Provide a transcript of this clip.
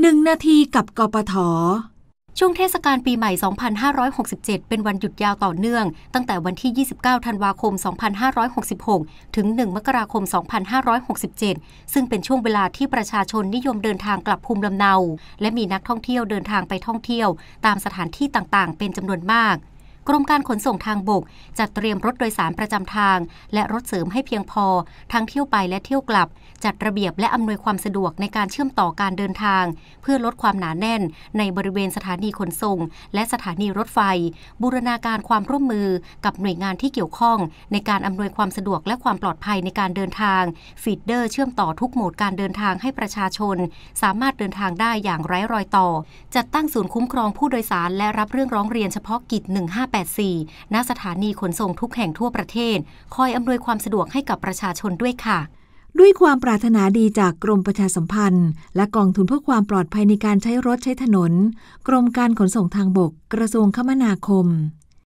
หนึ่งนาทีกับกปทช่วงเทศกาลปีใหม่ 2567 เป็นวันหยุดยาวต่อเนื่อง ตั้งแต่วันที่ 29 ธันวาคม 2566 ถึง 1 มกราคม 2567 ซึ่งเป็นช่วงเวลาที่ประชาชนนิยมเดินทางกลับภูมิลำเนา และมีนักท่องเที่ยวเดินทางไปท่องเที่ยว ตามสถานที่ต่างๆ เป็นจำนวนมากกรมการขนส่งทางบก จัดเตรียมรถโดยสารประจำทาง และรถเสริมให้เพียงพอ ทั้งเที่ยวไปและเที่ยวกลับ จัดระเบียบและอำนวยความสะดวกในการเชื่อมต่อการเดินทาง เพื่อลดความหนาแน่น ในบริเวณสถานีขนส่ง และสถานีรถไฟ บูรณาการความร่วมมือ กับหน่วยงานที่เกี่ยวข้อง ในการอำนวยความสะดวกและความปลอดภัยในการเดินทาง ฟีดเดอร์ เชื่อมต่อทุกโหมดการเดินทางให้ประชาชน สามารถเดินทางได้อย่างไร้รอยต่อ จัดตั้งศูนย์คุ้มครองผู้โดยสาร และรับเรื่องร้องเรียนเฉพาะกิจ 1 5 5 8 4ณสถานีขนส่งทุกแห่งทั่วประเทศ คอยอำนวยความสะดวกให้กับประชาชนด้วยค่ะ ด้วยความปรารถนาดีจากกรมประชาสัมพันธ์ และกองทุนเพื่อความปลอดภัยในการใช้รถใช้ถนน กรมการขนส่งทางบกกระทรวงคมนาคม